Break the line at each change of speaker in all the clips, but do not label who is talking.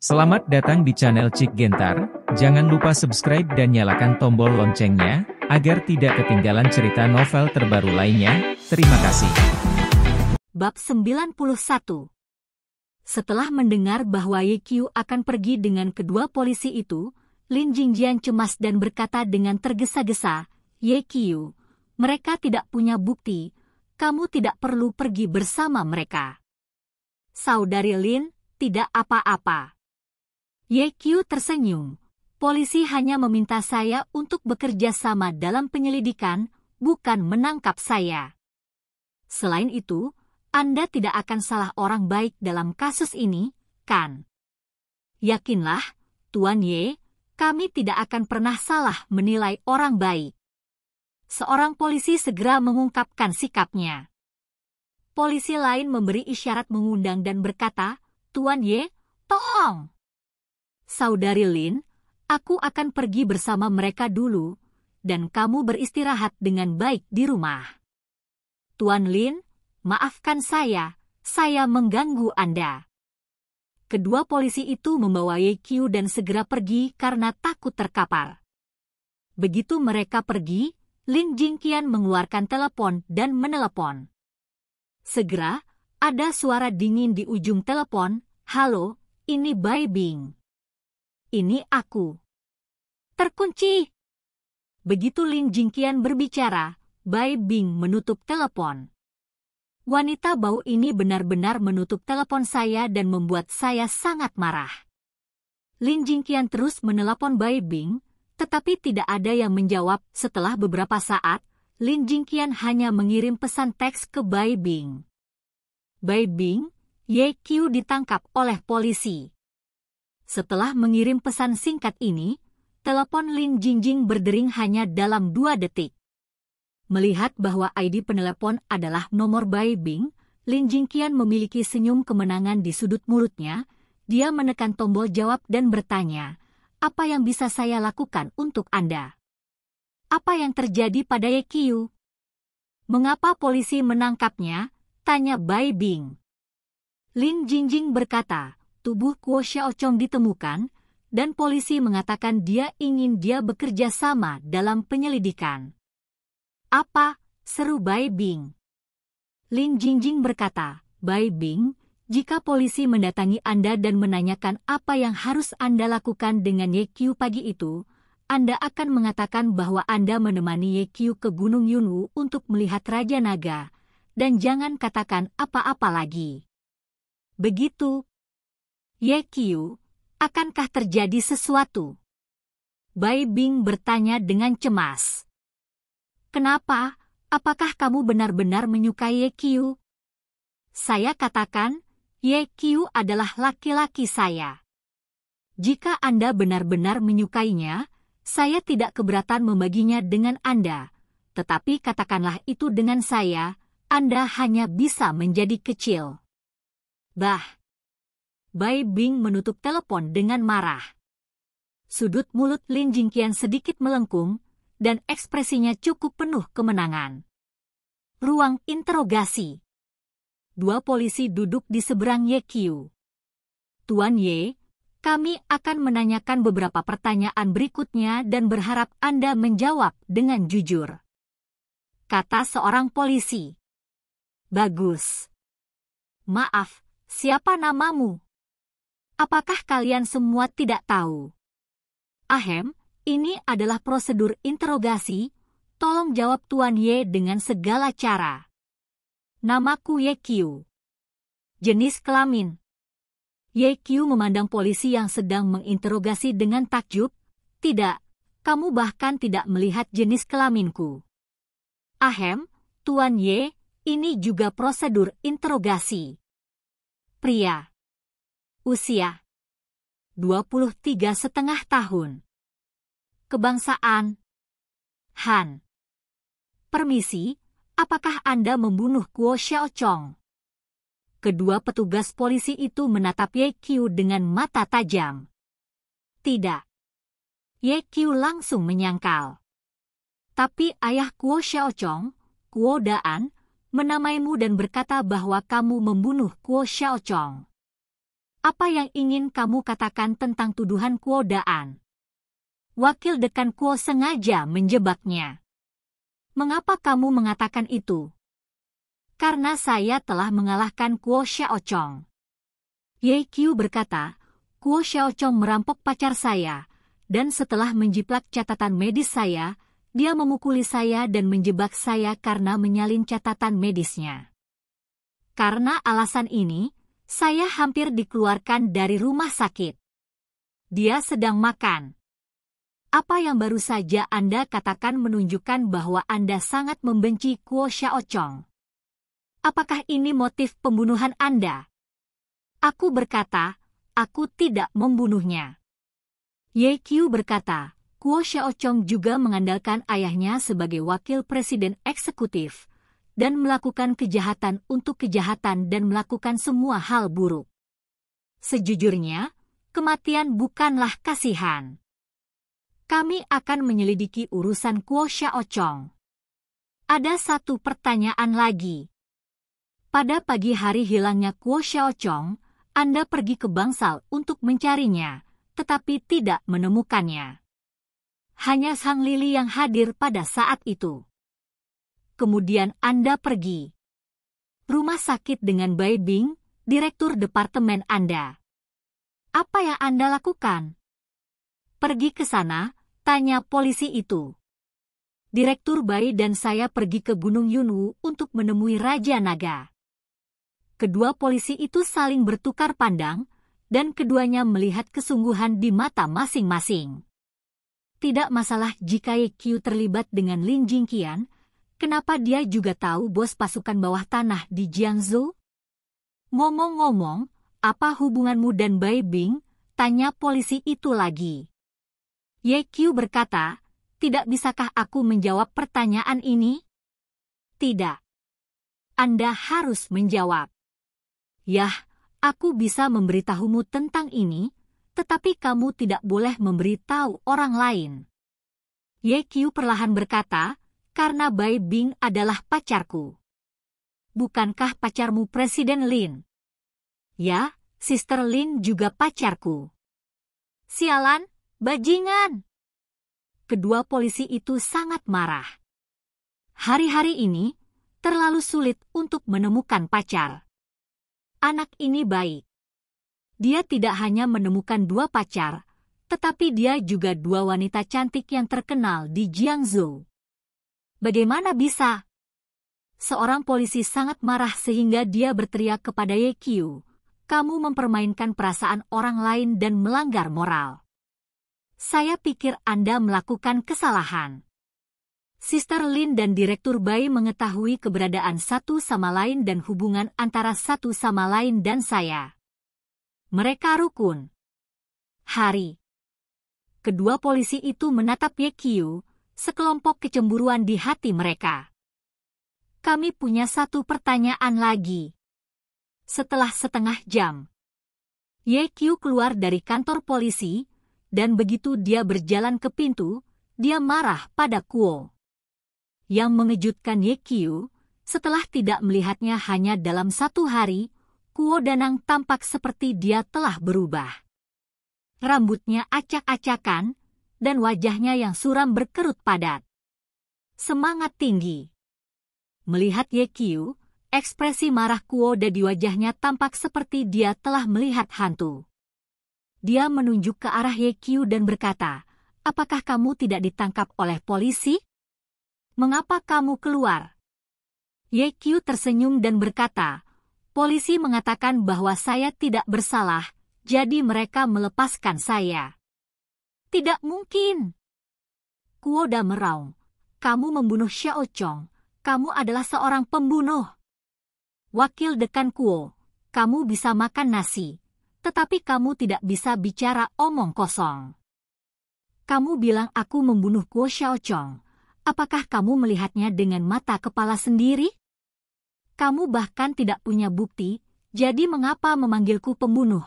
Selamat datang di channel Cik Gentar, jangan lupa subscribe dan nyalakan tombol loncengnya, agar tidak ketinggalan cerita novel terbaru lainnya, terima kasih. Bab 91 Setelah mendengar bahwa Ye akan pergi dengan kedua polisi itu, Lin Jingjian cemas dan berkata dengan tergesa-gesa, Ye mereka tidak punya bukti, kamu tidak perlu pergi bersama mereka. Saudari Lin, tidak apa-apa. YQ tersenyum. Polisi hanya meminta saya untuk bekerja sama dalam penyelidikan, bukan menangkap saya. Selain itu, Anda tidak akan salah orang baik dalam kasus ini, kan? Yakinlah, Tuan Ye, kami tidak akan pernah salah menilai orang baik. Seorang polisi segera mengungkapkan sikapnya. Polisi lain memberi isyarat mengundang dan berkata, Tuan Ye, tolong! Saudari Lin, aku akan pergi bersama mereka dulu, dan kamu beristirahat dengan baik di rumah. Tuan Lin, maafkan saya, saya mengganggu Anda. Kedua polisi itu membawa Ye Qiu dan segera pergi karena takut terkapar. Begitu mereka pergi, Lin Jingqian mengeluarkan telepon dan menelepon. Segera, ada suara dingin di ujung telepon, Halo, ini Bai Bing ini aku. Terkunci. Begitu Lin Jingkian berbicara, Bai Bing menutup telepon. Wanita bau ini benar-benar menutup telepon saya dan membuat saya sangat marah. Lin Jingkian terus menelpon Bai Bing, tetapi tidak ada yang menjawab setelah beberapa saat, Lin Jingkian hanya mengirim pesan teks ke Bai Bing. Bai Bing, Ye Qiu ditangkap oleh polisi. Setelah mengirim pesan singkat ini, telepon Lin Jingjing berdering hanya dalam dua detik. Melihat bahwa ID penelepon adalah nomor Bai Bing, Lin Jingqian memiliki senyum kemenangan di sudut mulutnya. Dia menekan tombol jawab dan bertanya, apa yang bisa saya lakukan untuk Anda? Apa yang terjadi pada Ye Qiu? Mengapa polisi menangkapnya? Tanya Bai Bing. Lin Jingjing berkata, tubuh Kuo Xiaochong ditemukan, dan polisi mengatakan dia ingin dia bekerja sama dalam penyelidikan. Apa? Seru Bai Bing. Lin Jingjing berkata, Bai Bing, jika polisi mendatangi Anda dan menanyakan apa yang harus Anda lakukan dengan Ye Qiu pagi itu, anda akan mengatakan bahwa Anda menemani Yekyu ke Gunung Yunwu untuk melihat Raja Naga, dan jangan katakan apa-apa lagi. Begitu, Ye Qiu, akankah terjadi sesuatu? Bai Bing bertanya dengan cemas. Kenapa? Apakah kamu benar-benar menyukai Ye Qiu? Saya katakan, Ye Qiu adalah laki-laki saya. Jika Anda benar-benar menyukainya, saya tidak keberatan membaginya dengan Anda. Tetapi katakanlah itu dengan saya, Anda hanya bisa menjadi kecil. Bah, Bai Bing menutup telepon dengan marah. Sudut mulut Lin Jingqian sedikit melengkung, dan ekspresinya cukup penuh kemenangan. Ruang interogasi Dua polisi duduk di seberang Ye Qiu. Tuan Ye, kami akan menanyakan beberapa pertanyaan berikutnya dan berharap Anda menjawab dengan jujur. Kata seorang polisi. Bagus. Maaf, siapa namamu? Apakah kalian semua tidak tahu? Ahem, ini adalah prosedur interogasi. Tolong jawab Tuan Ye dengan segala cara. Namaku Ye Q. Jenis kelamin. Ye Q memandang polisi yang sedang menginterogasi dengan takjub. Tidak, kamu bahkan tidak melihat jenis kelaminku. Ahem, Tuan Ye, ini juga prosedur interogasi. Pria. Usia 23 setengah tahun. Kebangsaan Han. Permisi, apakah Anda membunuh Kuo Xiaochong? Kedua petugas polisi itu menatap Ye Qiu dengan mata tajam. Tidak. Ye Qiu langsung menyangkal. Tapi ayah Kuo Xiaochong, Kuo Daan, menamaimu dan berkata bahwa kamu membunuh Kuo Xiaochong. Apa yang ingin kamu katakan tentang tuduhan Kuo Daan? Wakil dekan Kuo sengaja menjebaknya. Mengapa kamu mengatakan itu? Karena saya telah mengalahkan Kuo Xiaochong. Ye Qiu berkata, Kuo Xiaochong merampok pacar saya, dan setelah menjiplak catatan medis saya, dia memukuli saya dan menjebak saya karena menyalin catatan medisnya. Karena alasan ini, saya hampir dikeluarkan dari rumah sakit. Dia sedang makan. Apa yang baru saja Anda katakan menunjukkan bahwa Anda sangat membenci Kuo Xiaochong. Apakah ini motif pembunuhan Anda? Aku berkata, aku tidak membunuhnya. Ye Qiu berkata, Kuo Xiaochong juga mengandalkan ayahnya sebagai wakil presiden eksekutif, dan melakukan kejahatan untuk kejahatan dan melakukan semua hal buruk. Sejujurnya, kematian bukanlah kasihan. Kami akan menyelidiki urusan Kuo Ocong. Ada satu pertanyaan lagi. Pada pagi hari hilangnya Kuo Ocong, Anda pergi ke bangsal untuk mencarinya, tetapi tidak menemukannya. Hanya Sang Lili yang hadir pada saat itu kemudian Anda pergi. Rumah sakit dengan Bai Bing, Direktur Departemen Anda. Apa yang Anda lakukan? Pergi ke sana, tanya polisi itu. Direktur Bai dan saya pergi ke Gunung Yunwu untuk menemui Raja Naga. Kedua polisi itu saling bertukar pandang, dan keduanya melihat kesungguhan di mata masing-masing. Tidak masalah jika Ye Q terlibat dengan Lin Jingqian, kenapa dia juga tahu bos pasukan bawah tanah di Jiangzhou? Ngomong-ngomong, apa hubunganmu dan Bai Bing? Tanya polisi itu lagi. Ye Qiu berkata, tidak bisakah aku menjawab pertanyaan ini? Tidak. Anda harus menjawab. Yah, aku bisa memberitahumu tentang ini, tetapi kamu tidak boleh memberitahu orang lain. Ye Qiu perlahan berkata, karena Bai Bing adalah pacarku. Bukankah pacarmu Presiden Lin? Ya, Sister Lin juga pacarku. Sialan, bajingan! Kedua polisi itu sangat marah. Hari-hari ini, terlalu sulit untuk menemukan pacar. Anak ini baik. Dia tidak hanya menemukan dua pacar, tetapi dia juga dua wanita cantik yang terkenal di Jiangzhou. Bagaimana bisa? Seorang polisi sangat marah sehingga dia berteriak kepada Ye Kiu, kamu mempermainkan perasaan orang lain dan melanggar moral. Saya pikir Anda melakukan kesalahan. Sister Lin dan Direktur Bai mengetahui keberadaan satu sama lain dan hubungan antara satu sama lain dan saya. Mereka rukun. Hari. Kedua polisi itu menatap Ye Kiu, sekelompok kecemburuan di hati mereka. Kami punya satu pertanyaan lagi. Setelah setengah jam, Ye Kyu keluar dari kantor polisi, dan begitu dia berjalan ke pintu, dia marah pada Kuo. Yang mengejutkan Ye Kyu, setelah tidak melihatnya hanya dalam satu hari, Kuo Danang tampak seperti dia telah berubah. Rambutnya acak-acakan, dan wajahnya yang suram berkerut padat. Semangat tinggi. Melihat Ye Qiu, ekspresi marah Kuoda di wajahnya tampak seperti dia telah melihat hantu. Dia menunjuk ke arah Ye Qiu dan berkata, Apakah kamu tidak ditangkap oleh polisi? Mengapa kamu keluar? Ye Qiu tersenyum dan berkata, Polisi mengatakan bahwa saya tidak bersalah, jadi mereka melepaskan saya. Tidak mungkin. Kuoda meraung. Kamu membunuh Xiao Chong. Kamu adalah seorang pembunuh. Wakil dekan Kuo, kamu bisa makan nasi, tetapi kamu tidak bisa bicara omong kosong. Kamu bilang aku membunuh Kuo Xiao Chong. Apakah kamu melihatnya dengan mata kepala sendiri? Kamu bahkan tidak punya bukti, jadi mengapa memanggilku pembunuh?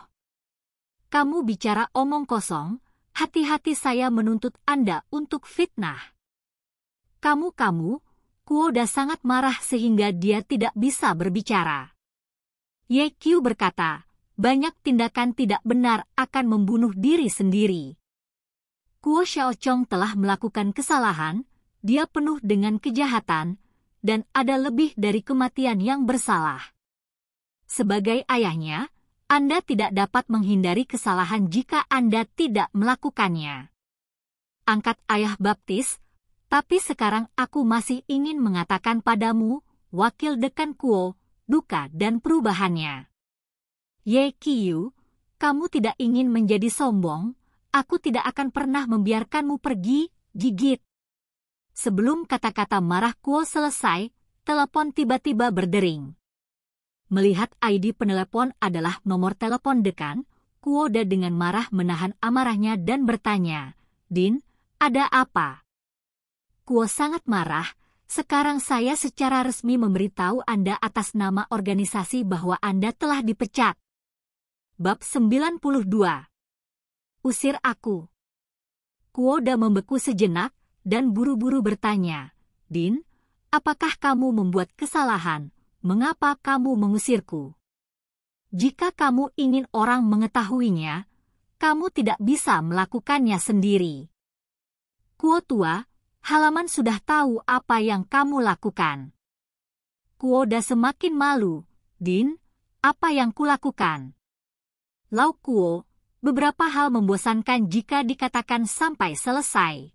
Kamu bicara omong kosong, hati-hati saya menuntut Anda untuk fitnah. Kamu-kamu, Kuoda sangat marah sehingga dia tidak bisa berbicara. Ye Yekyu berkata, banyak tindakan tidak benar akan membunuh diri sendiri. Kuo Xiaochong telah melakukan kesalahan, dia penuh dengan kejahatan, dan ada lebih dari kematian yang bersalah. Sebagai ayahnya, anda tidak dapat menghindari kesalahan jika Anda tidak melakukannya. Angkat ayah baptis, tapi sekarang aku masih ingin mengatakan padamu, wakil dekan kuo, duka dan perubahannya. Ye Kiyu, kamu tidak ingin menjadi sombong, aku tidak akan pernah membiarkanmu pergi, gigit. Sebelum kata-kata marah kuo selesai, telepon tiba-tiba berdering. Melihat ID penelepon adalah nomor telepon dekan, Kuoda dengan marah menahan amarahnya dan bertanya, Din, ada apa? Kuo sangat marah, sekarang saya secara resmi memberitahu Anda atas nama organisasi bahwa Anda telah dipecat. Bab 92 Usir aku. Kuoda membeku sejenak dan buru-buru bertanya, Din, apakah kamu membuat kesalahan? mengapa kamu mengusirku? Jika kamu ingin orang mengetahuinya, kamu tidak bisa melakukannya sendiri. Kuo tua, halaman sudah tahu apa yang kamu lakukan. Kuo Kuoda semakin malu, Din, apa yang kulakukan? Lau Kuo, beberapa hal membosankan jika dikatakan sampai selesai.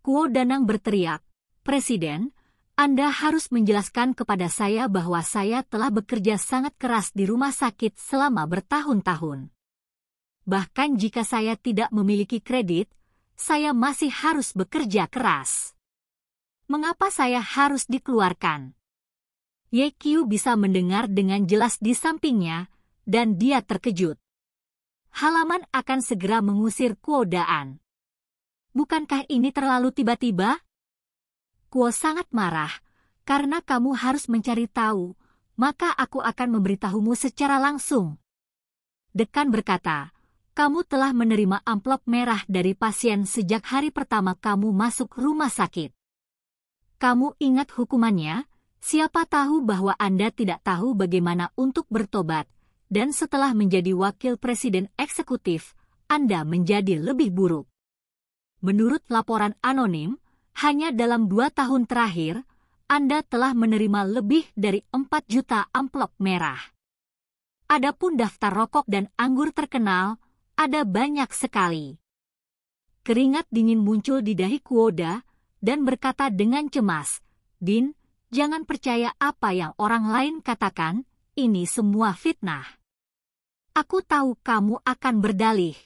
Kuo Danang berteriak, Presiden, anda harus menjelaskan kepada saya bahwa saya telah bekerja sangat keras di rumah sakit selama bertahun-tahun. Bahkan jika saya tidak memiliki kredit, saya masih harus bekerja keras. Mengapa saya harus dikeluarkan? YQ bisa mendengar dengan jelas di sampingnya, dan dia terkejut. Halaman akan segera mengusir kuodaan. Bukankah ini terlalu tiba-tiba? Kuo sangat marah, karena kamu harus mencari tahu, maka aku akan memberitahumu secara langsung. Dekan berkata, kamu telah menerima amplop merah dari pasien sejak hari pertama kamu masuk rumah sakit. Kamu ingat hukumannya? Siapa tahu bahwa Anda tidak tahu bagaimana untuk bertobat, dan setelah menjadi wakil presiden eksekutif, Anda menjadi lebih buruk. Menurut laporan anonim, hanya dalam dua tahun terakhir, Anda telah menerima lebih dari 4 juta amplop merah. Adapun daftar rokok dan anggur terkenal, ada banyak sekali. Keringat dingin muncul di dahi Kuoda dan berkata dengan cemas, Din, jangan percaya apa yang orang lain katakan, ini semua fitnah. Aku tahu kamu akan berdalih.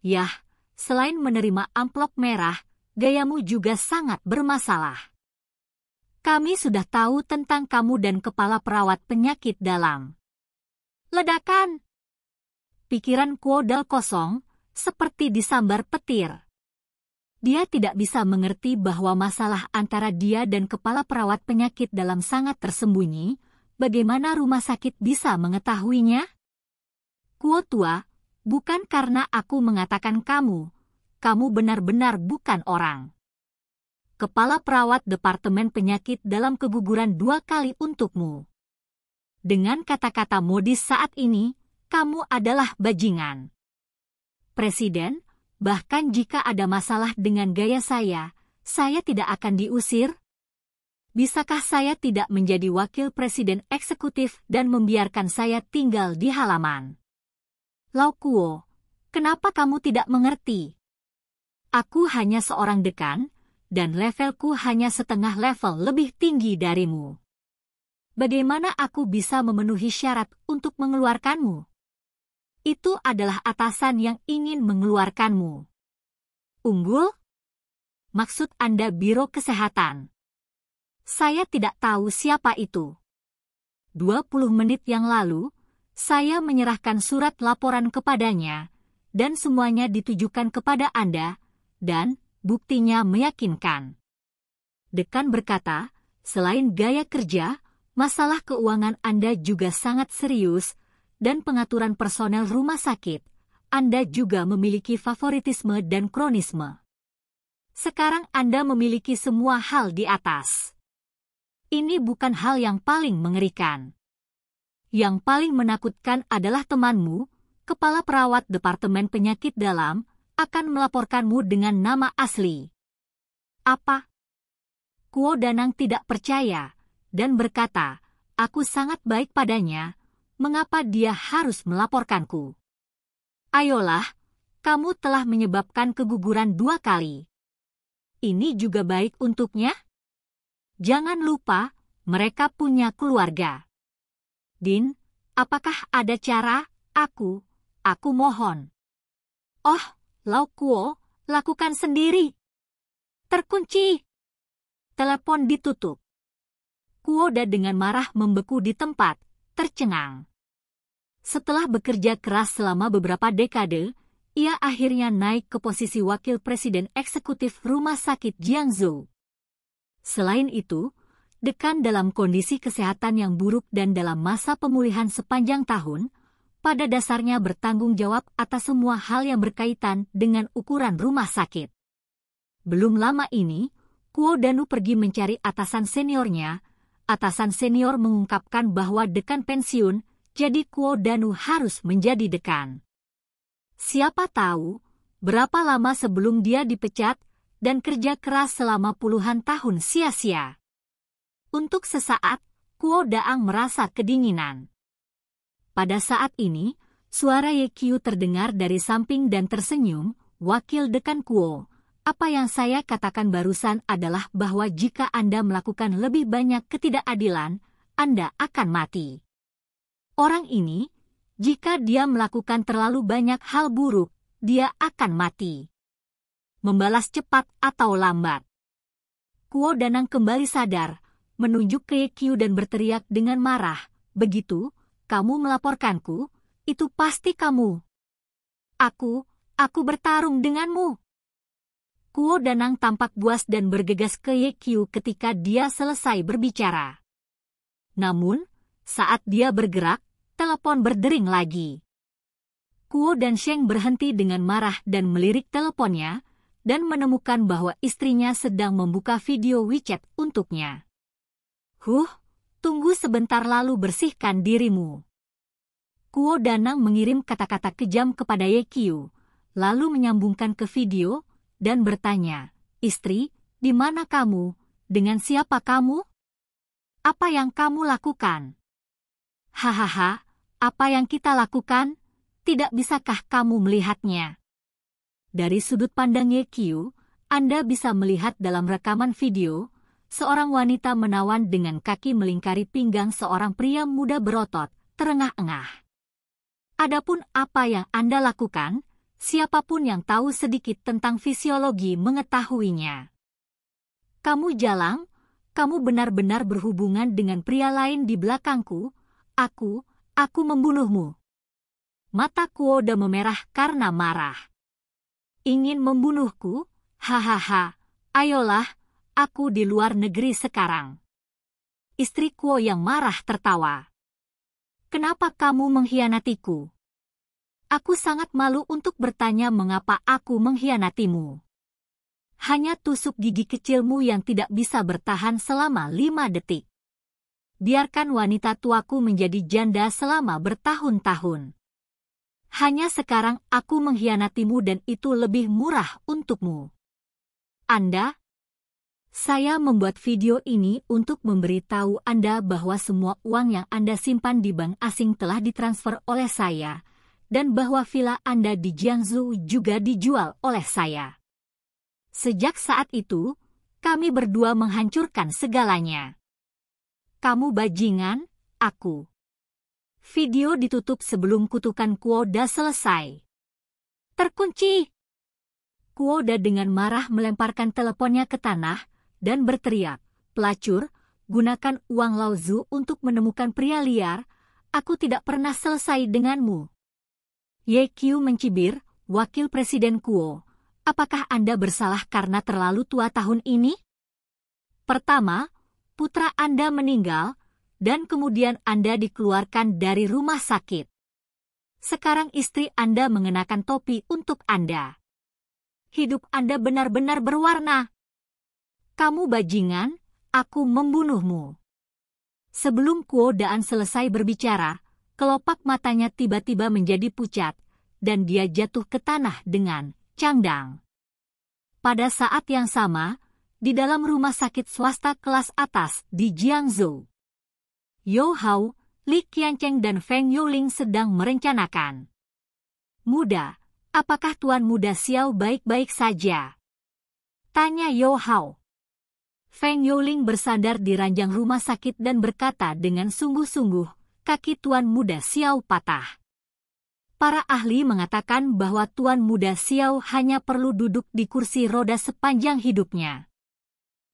Yah, selain menerima amplop merah, gayamu juga sangat bermasalah. Kami sudah tahu tentang kamu dan kepala perawat penyakit dalam. Ledakan! Pikiran Kuodal kosong, seperti disambar petir. Dia tidak bisa mengerti bahwa masalah antara dia dan kepala perawat penyakit dalam sangat tersembunyi, bagaimana rumah sakit bisa mengetahuinya? Kuo tua, bukan karena aku mengatakan kamu, kamu benar-benar bukan orang. Kepala perawat Departemen Penyakit dalam keguguran dua kali untukmu. Dengan kata-kata modis saat ini, kamu adalah bajingan. Presiden, bahkan jika ada masalah dengan gaya saya, saya tidak akan diusir. Bisakah saya tidak menjadi wakil presiden eksekutif dan membiarkan saya tinggal di halaman? Lau Kuo, kenapa kamu tidak mengerti? Aku hanya seorang dekan, dan levelku hanya setengah level lebih tinggi darimu. Bagaimana aku bisa memenuhi syarat untuk mengeluarkanmu? Itu adalah atasan yang ingin mengeluarkanmu. Unggul? Maksud Anda Biro Kesehatan? Saya tidak tahu siapa itu. 20 menit yang lalu, saya menyerahkan surat laporan kepadanya, dan semuanya ditujukan kepada Anda, dan buktinya meyakinkan. Dekan berkata, selain gaya kerja, masalah keuangan Anda juga sangat serius dan pengaturan personel rumah sakit. Anda juga memiliki favoritisme dan kronisme. Sekarang Anda memiliki semua hal di atas. Ini bukan hal yang paling mengerikan. Yang paling menakutkan adalah temanmu, kepala perawat Departemen Penyakit Dalam, akan melaporkanmu dengan nama asli. Apa? Kuo Danang tidak percaya dan berkata, Aku sangat baik padanya, mengapa dia harus melaporkanku? Ayolah, kamu telah menyebabkan keguguran dua kali. Ini juga baik untuknya? Jangan lupa, mereka punya keluarga. Din, apakah ada cara, aku, aku mohon. Oh, Lau Kuo, lakukan sendiri. Terkunci. Telepon ditutup. Da dengan marah membeku di tempat, tercengang. Setelah bekerja keras selama beberapa dekade, ia akhirnya naik ke posisi wakil presiden eksekutif rumah sakit Jiangsu. Selain itu, Dekan dalam kondisi kesehatan yang buruk dan dalam masa pemulihan sepanjang tahun, pada dasarnya bertanggung jawab atas semua hal yang berkaitan dengan ukuran rumah sakit. Belum lama ini, Kuo Danu pergi mencari atasan seniornya. Atasan senior mengungkapkan bahwa dekan pensiun, jadi Kuo Danu harus menjadi dekan. Siapa tahu, berapa lama sebelum dia dipecat dan kerja keras selama puluhan tahun sia-sia. Untuk sesaat, Kuo Daang merasa kedinginan. Pada saat ini, suara Ye Kyu terdengar dari samping dan tersenyum, wakil dekan Kuo. Apa yang saya katakan barusan adalah bahwa jika Anda melakukan lebih banyak ketidakadilan, Anda akan mati. Orang ini, jika dia melakukan terlalu banyak hal buruk, dia akan mati. Membalas cepat atau lambat. Kuo Danang kembali sadar, menunjuk ke Kyu dan berteriak dengan marah. Begitu, kamu melaporkanku, itu pasti kamu. Aku, aku bertarung denganmu. Kuo Danang tampak buas dan bergegas ke Ye Kyu ketika dia selesai berbicara. Namun, saat dia bergerak, telepon berdering lagi. Kuo dan Sheng berhenti dengan marah dan melirik teleponnya, dan menemukan bahwa istrinya sedang membuka video WeChat untuknya. Huh, tunggu sebentar lalu bersihkan dirimu. Kuo Danang mengirim kata-kata kejam kepada Ye Qiu, lalu menyambungkan ke video dan bertanya, Istri, di mana kamu? Dengan siapa kamu? Apa yang kamu lakukan? Hahaha, apa yang kita lakukan? Tidak bisakah kamu melihatnya? Dari sudut pandang Ye Qiu, Anda bisa melihat dalam rekaman video, seorang wanita menawan dengan kaki melingkari pinggang seorang pria muda berotot, terengah-engah. Adapun apa yang Anda lakukan, siapapun yang tahu sedikit tentang fisiologi mengetahuinya. Kamu jalang, kamu benar-benar berhubungan dengan pria lain di belakangku, aku, aku membunuhmu. Mata Kuoda memerah karena marah. Ingin membunuhku? Hahaha, ayolah, aku di luar negeri sekarang. Istri Kuo yang marah tertawa. Kenapa kamu mengkhianatiku? Aku sangat malu untuk bertanya mengapa aku mengkhianatimu. Hanya tusuk gigi kecilmu yang tidak bisa bertahan selama lima detik. Biarkan wanita tuaku menjadi janda selama bertahun-tahun. Hanya sekarang aku mengkhianatimu dan itu lebih murah untukmu. Anda, saya membuat video ini untuk memberitahu Anda bahwa semua uang yang Anda simpan di bank asing telah ditransfer oleh saya, dan bahwa villa Anda di Jiangsu juga dijual oleh saya. Sejak saat itu, kami berdua menghancurkan segalanya. Kamu bajingan, aku. Video ditutup sebelum kutukan Kuoda selesai. Terkunci. Kuoda dengan marah melemparkan teleponnya ke tanah, dan berteriak, pelacur, gunakan uang lauzu untuk menemukan pria liar, aku tidak pernah selesai denganmu. Ye Qiu mencibir, Wakil Presiden Kuo, apakah Anda bersalah karena terlalu tua tahun ini? Pertama, putra Anda meninggal, dan kemudian Anda dikeluarkan dari rumah sakit. Sekarang istri Anda mengenakan topi untuk Anda. Hidup Anda benar-benar berwarna. Kamu bajingan, aku membunuhmu. Sebelum Kuo Daan selesai berbicara, kelopak matanya tiba-tiba menjadi pucat, dan dia jatuh ke tanah dengan cangdang. Pada saat yang sama, di dalam rumah sakit swasta kelas atas di Jiangzhou, Yo Hao, Li Qiancheng dan Feng Yuling sedang merencanakan. Muda, apakah Tuan Muda Xiao baik-baik saja? Tanya Yo Hao. Feng Youling bersandar di ranjang rumah sakit dan berkata dengan sungguh-sungguh, kaki tuan muda Xiao patah. Para ahli mengatakan bahwa tuan muda Xiao hanya perlu duduk di kursi roda sepanjang hidupnya.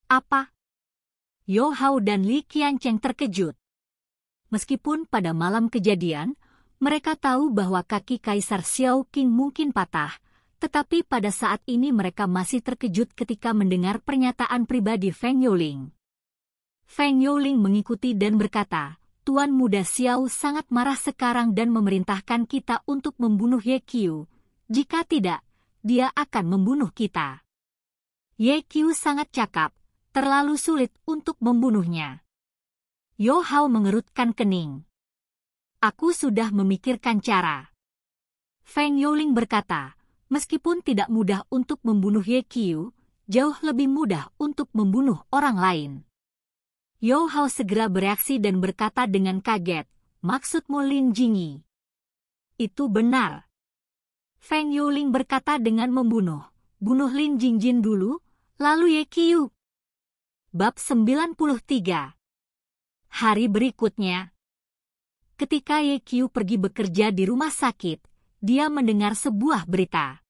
Apa? Yo Hao dan Li Qiancheng terkejut. Meskipun pada malam kejadian, mereka tahu bahwa kaki Kaisar Xiao King mungkin patah, tetapi pada saat ini mereka masih terkejut ketika mendengar pernyataan pribadi Feng Yuling. Feng Yuling mengikuti dan berkata, Tuan Muda Xiao sangat marah sekarang dan memerintahkan kita untuk membunuh Ye Qiu. Jika tidak, dia akan membunuh kita. Ye Qiu sangat cakap, terlalu sulit untuk membunuhnya. Yo Hao mengerutkan kening. Aku sudah memikirkan cara. Feng Yuling berkata, Meskipun tidak mudah untuk membunuh Ye Qiu, jauh lebih mudah untuk membunuh orang lain. Yao Hao segera bereaksi dan berkata dengan kaget, maksudmu Lin Jingyi. Itu benar. Feng Yuling berkata dengan membunuh, bunuh Lin Jingjin dulu, lalu Ye Qiu. Bab 93 Hari berikutnya Ketika Ye Qiu pergi bekerja di rumah sakit, dia mendengar sebuah berita.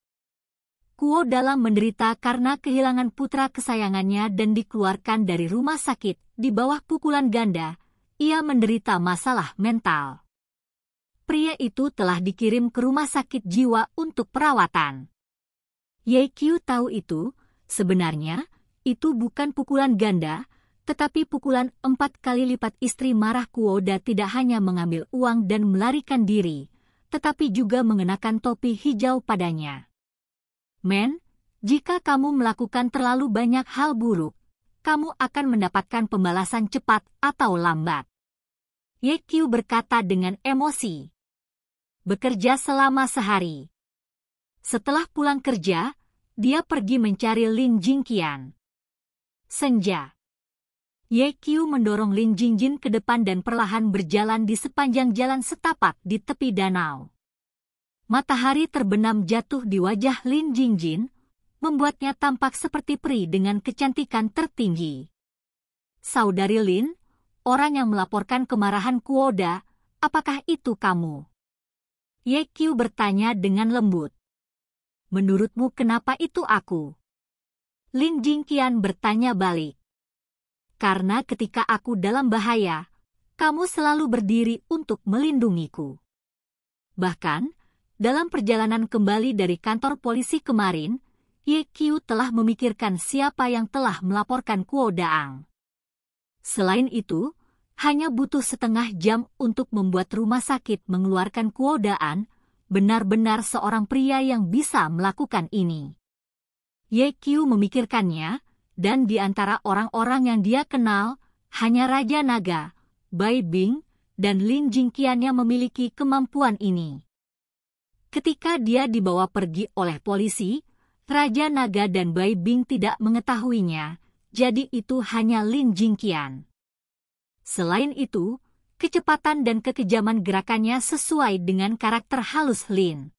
Kuo dalam menderita karena kehilangan putra kesayangannya dan dikeluarkan dari rumah sakit di bawah pukulan ganda, ia menderita masalah mental. Pria itu telah dikirim ke rumah sakit jiwa untuk perawatan. Ye Qiu tahu itu, sebenarnya, itu bukan pukulan ganda, tetapi pukulan empat kali lipat istri marah Kuoda tidak hanya mengambil uang dan melarikan diri, tetapi juga mengenakan topi hijau padanya. Men, jika kamu melakukan terlalu banyak hal buruk, kamu akan mendapatkan pembalasan cepat atau lambat. Ye Yekyu berkata dengan emosi. Bekerja selama sehari. Setelah pulang kerja, dia pergi mencari Lin Jingqian. Senja. Ye Yekyu mendorong Lin Jingjin ke depan dan perlahan berjalan di sepanjang jalan setapak di tepi danau. Matahari terbenam jatuh di wajah Lin Jingjin, membuatnya tampak seperti peri dengan kecantikan tertinggi. Saudari Lin, orang yang melaporkan kemarahan Kuoda, apakah itu kamu? Ye Qiu bertanya dengan lembut. Menurutmu kenapa itu aku? Lin Jingqian bertanya balik. Karena ketika aku dalam bahaya, kamu selalu berdiri untuk melindungiku. Bahkan, dalam perjalanan kembali dari kantor polisi kemarin, Ye Qiu telah memikirkan siapa yang telah melaporkan Kuo Daang. Selain itu, hanya butuh setengah jam untuk membuat rumah sakit mengeluarkan Kuo Daan, benar-benar seorang pria yang bisa melakukan ini. Ye Qiu memikirkannya, dan di antara orang-orang yang dia kenal, hanya Raja Naga, Bai Bing, dan Lin Jingqian yang memiliki kemampuan ini. Ketika dia dibawa pergi oleh polisi, Raja Naga dan Bai Bing tidak mengetahuinya, jadi itu hanya Lin Jingqian. Selain itu, kecepatan dan kekejaman gerakannya sesuai dengan karakter halus Lin.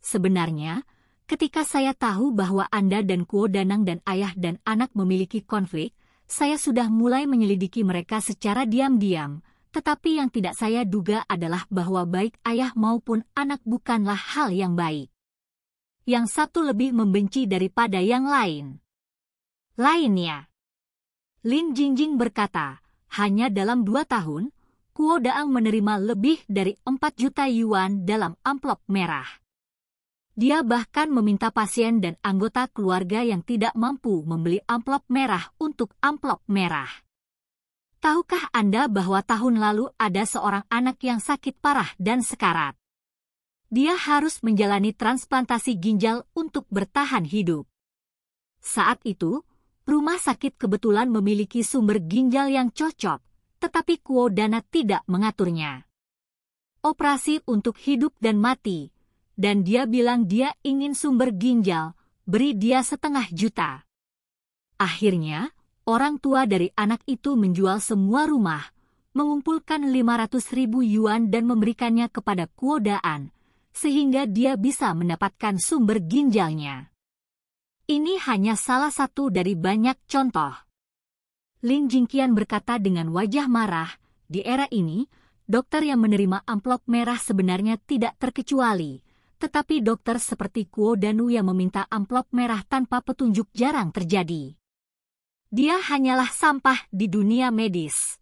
Sebenarnya, ketika saya tahu bahwa Anda dan Kuo Danang dan ayah dan anak memiliki konflik, saya sudah mulai menyelidiki mereka secara diam-diam, tetapi yang tidak saya duga adalah bahwa baik ayah maupun anak bukanlah hal yang baik. Yang satu lebih membenci daripada yang lain. Lainnya. Lin Jingjing berkata, hanya dalam dua tahun, Kuo Daang menerima lebih dari 4 juta yuan dalam amplop merah. Dia bahkan meminta pasien dan anggota keluarga yang tidak mampu membeli amplop merah untuk amplop merah. Tahukah Anda bahwa tahun lalu ada seorang anak yang sakit parah dan sekarat? Dia harus menjalani transplantasi ginjal untuk bertahan hidup. Saat itu, rumah sakit kebetulan memiliki sumber ginjal yang cocok, tetapi dana tidak mengaturnya. Operasi untuk hidup dan mati, dan dia bilang dia ingin sumber ginjal, beri dia setengah juta. Akhirnya, orang tua dari anak itu menjual semua rumah, mengumpulkan 500 ribu yuan dan memberikannya kepada kuodaan, sehingga dia bisa mendapatkan sumber ginjalnya. Ini hanya salah satu dari banyak contoh. Lin Jingqian berkata dengan wajah marah, di era ini, dokter yang menerima amplop merah sebenarnya tidak terkecuali, tetapi dokter seperti Kuo Danu yang meminta amplop merah tanpa petunjuk jarang terjadi. Dia hanyalah sampah di dunia medis.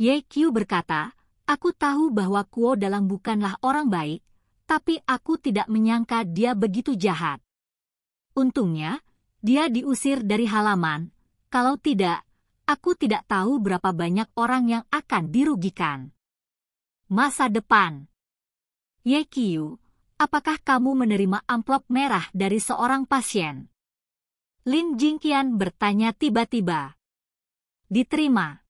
Ye Qiu berkata, Aku tahu bahwa Kuo dalam bukanlah orang baik, tapi aku tidak menyangka dia begitu jahat. Untungnya, dia diusir dari halaman. Kalau tidak, aku tidak tahu berapa banyak orang yang akan dirugikan. Masa depan Ye Qiu, apakah kamu menerima amplop merah dari seorang pasien? Lin Jingqian bertanya tiba-tiba. Diterima.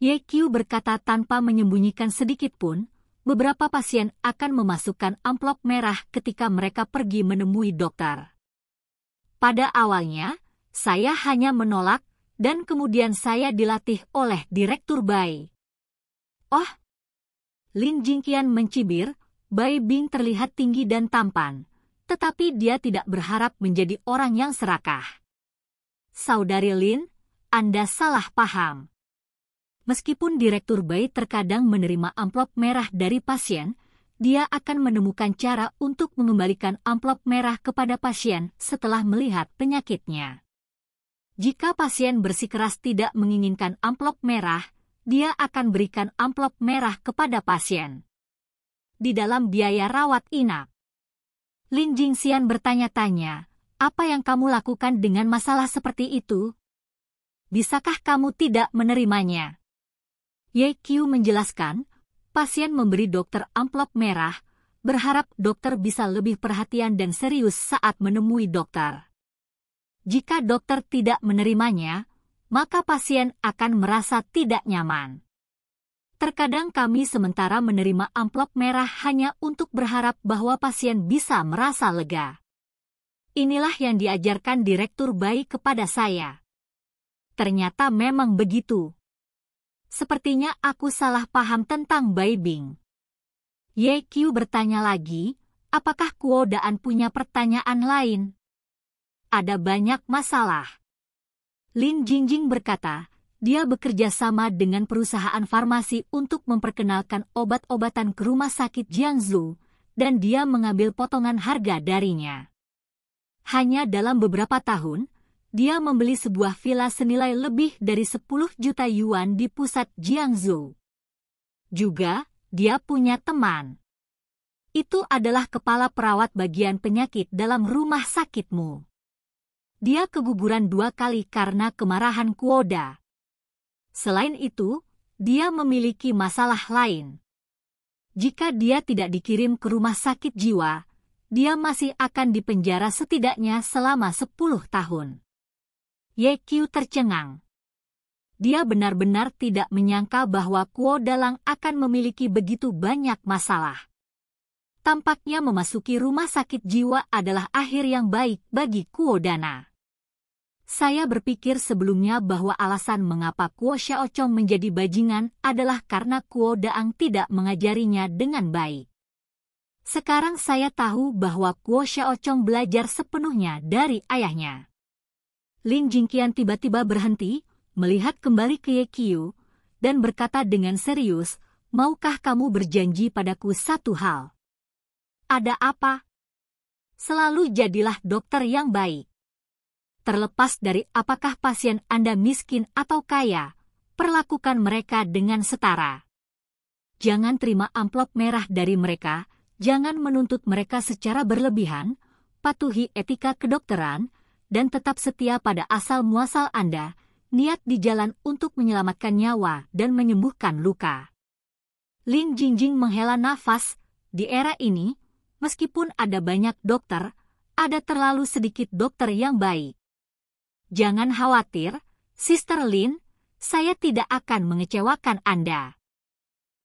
Ye Qiu berkata tanpa menyembunyikan sedikit pun, beberapa pasien akan memasukkan amplop merah ketika mereka pergi menemui dokter. Pada awalnya, saya hanya menolak dan kemudian saya dilatih oleh Direktur Bai. Oh! Lin Jingqian mencibir, Bai Bing terlihat tinggi dan tampan tetapi dia tidak berharap menjadi orang yang serakah. Saudari Lin, Anda salah paham. Meskipun Direktur Bay terkadang menerima amplop merah dari pasien, dia akan menemukan cara untuk mengembalikan amplop merah kepada pasien setelah melihat penyakitnya. Jika pasien bersikeras tidak menginginkan amplop merah, dia akan berikan amplop merah kepada pasien. Di dalam biaya rawat inap, Lin Jingxian bertanya-tanya, apa yang kamu lakukan dengan masalah seperti itu? Bisakah kamu tidak menerimanya? Ye Qiu menjelaskan, pasien memberi dokter amplop merah, berharap dokter bisa lebih perhatian dan serius saat menemui dokter. Jika dokter tidak menerimanya, maka pasien akan merasa tidak nyaman. Terkadang kami sementara menerima amplop merah hanya untuk berharap bahwa pasien bisa merasa lega. Inilah yang diajarkan direktur bayi kepada saya. Ternyata memang begitu. Sepertinya aku salah paham tentang bayi Bing. YQ bertanya lagi, apakah Kuodaan punya pertanyaan lain? Ada banyak masalah. Lin Jingjing berkata, dia bekerja sama dengan perusahaan farmasi untuk memperkenalkan obat-obatan ke rumah sakit Jiangsu, dan dia mengambil potongan harga darinya. Hanya dalam beberapa tahun, dia membeli sebuah villa senilai lebih dari 10 juta yuan di pusat Jiangsu. Juga, dia punya teman. Itu adalah kepala perawat bagian penyakit dalam rumah sakitmu. Dia keguguran dua kali karena kemarahan Kuoda Selain itu, dia memiliki masalah lain. Jika dia tidak dikirim ke rumah sakit jiwa, dia masih akan dipenjara setidaknya selama 10 tahun. Ye Yekyu tercengang. Dia benar-benar tidak menyangka bahwa Kuo Dalang akan memiliki begitu banyak masalah. Tampaknya memasuki rumah sakit jiwa adalah akhir yang baik bagi Kuo Dana. Saya berpikir sebelumnya bahwa alasan mengapa Kuo Xiaochong menjadi bajingan adalah karena Kuo Daang tidak mengajarinya dengan baik. Sekarang saya tahu bahwa Kuo Xiaochong belajar sepenuhnya dari ayahnya. Lin Jingqian tiba-tiba berhenti, melihat kembali ke Ye Qiu, dan berkata dengan serius, Maukah kamu berjanji padaku satu hal? Ada apa? Selalu jadilah dokter yang baik. Terlepas dari apakah pasien Anda miskin atau kaya, perlakukan mereka dengan setara. Jangan terima amplop merah dari mereka, jangan menuntut mereka secara berlebihan, patuhi etika kedokteran, dan tetap setia pada asal muasal Anda, niat di jalan untuk menyelamatkan nyawa dan menyembuhkan luka. Ling Jingjing menghela nafas, di era ini, meskipun ada banyak dokter, ada terlalu sedikit dokter yang baik. Jangan khawatir, Sister Lin, saya tidak akan mengecewakan Anda.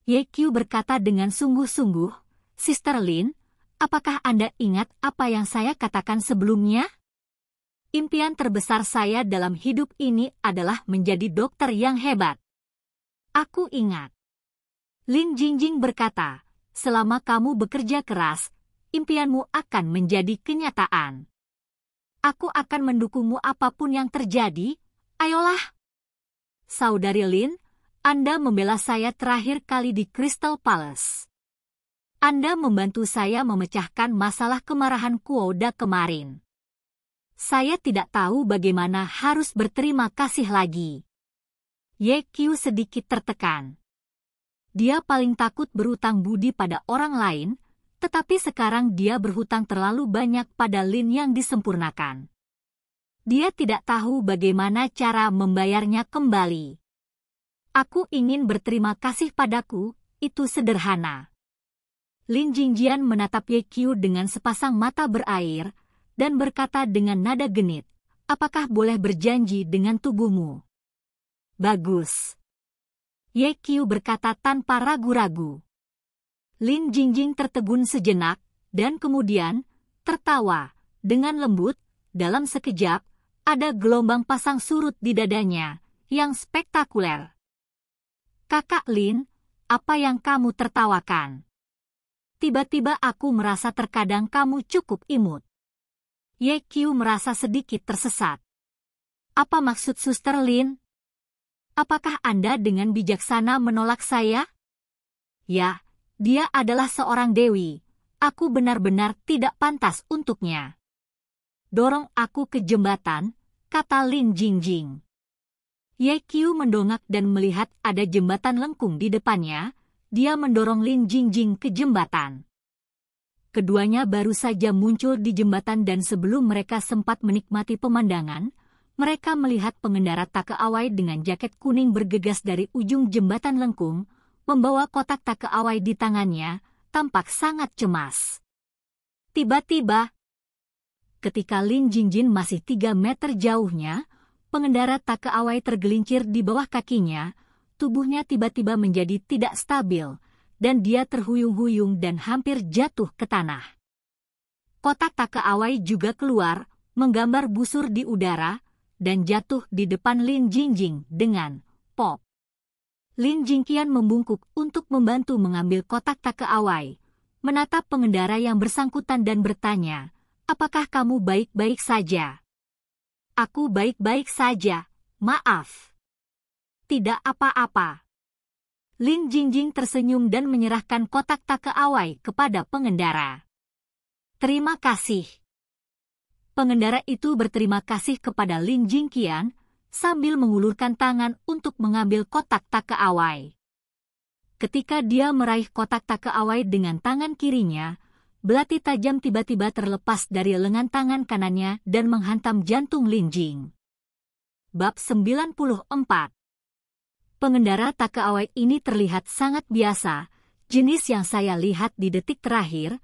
Ye Qiu berkata dengan sungguh-sungguh, Sister Lin, apakah Anda ingat apa yang saya katakan sebelumnya? Impian terbesar saya dalam hidup ini adalah menjadi dokter yang hebat. Aku ingat. Lin Jingjing berkata, selama kamu bekerja keras, impianmu akan menjadi kenyataan. Aku akan mendukungmu apapun yang terjadi. Ayolah. Saudari Lin, Anda membela saya terakhir kali di Crystal Palace. Anda membantu saya memecahkan masalah kemarahan Kuoda kemarin. Saya tidak tahu bagaimana harus berterima kasih lagi. Ye Qiu sedikit tertekan. Dia paling takut berutang budi pada orang lain, tetapi sekarang dia berhutang terlalu banyak pada Lin yang disempurnakan. Dia tidak tahu bagaimana cara membayarnya kembali. Aku ingin berterima kasih padaku, itu sederhana. Lin Jingjian menatap Ye Qiu dengan sepasang mata berair dan berkata dengan nada genit, apakah boleh berjanji dengan tubuhmu? Bagus. Ye Qiu berkata tanpa ragu-ragu. Lin Jingjing tertegun sejenak, dan kemudian tertawa dengan lembut. Dalam sekejap, ada gelombang pasang surut di dadanya yang spektakuler. Kakak Lin, apa yang kamu tertawakan? Tiba-tiba aku merasa terkadang kamu cukup imut. Ye Qiu merasa sedikit tersesat. Apa maksud Suster Lin? Apakah Anda dengan bijaksana menolak saya? Ya, dia adalah seorang dewi. Aku benar-benar tidak pantas untuknya. Dorong aku ke jembatan, kata Lin Jingjing. Ye Qiu mendongak dan melihat ada jembatan lengkung di depannya. Dia mendorong Lin Jingjing ke jembatan. Keduanya baru saja muncul di jembatan dan sebelum mereka sempat menikmati pemandangan, mereka melihat pengendara tak dengan jaket kuning bergegas dari ujung jembatan lengkung, membawa kotak tak keawai di tangannya, tampak sangat cemas. Tiba-tiba, ketika Lin Jingjin masih 3 meter jauhnya, pengendara tak keawai tergelincir di bawah kakinya, tubuhnya tiba-tiba menjadi tidak stabil, dan dia terhuyung-huyung dan hampir jatuh ke tanah. Kotak tak keawai juga keluar, menggambar busur di udara, dan jatuh di depan Lin Jingjing dengan pop. Lin Jingqian membungkuk untuk membantu mengambil kotak tak keawai, menatap pengendara yang bersangkutan dan bertanya, apakah kamu baik-baik saja? Aku baik-baik saja, maaf. Tidak apa-apa. Lin Jingjing tersenyum dan menyerahkan kotak tak keawai kepada pengendara. Terima kasih. Pengendara itu berterima kasih kepada Lin Jingqian sambil mengulurkan tangan untuk mengambil kotak tak away. Ketika dia meraih kotak tak away dengan tangan kirinya, belati tajam tiba-tiba terlepas dari lengan tangan kanannya dan menghantam jantung Linjing. Bab 94 Pengendara tak away ini terlihat sangat biasa, jenis yang saya lihat di detik terakhir,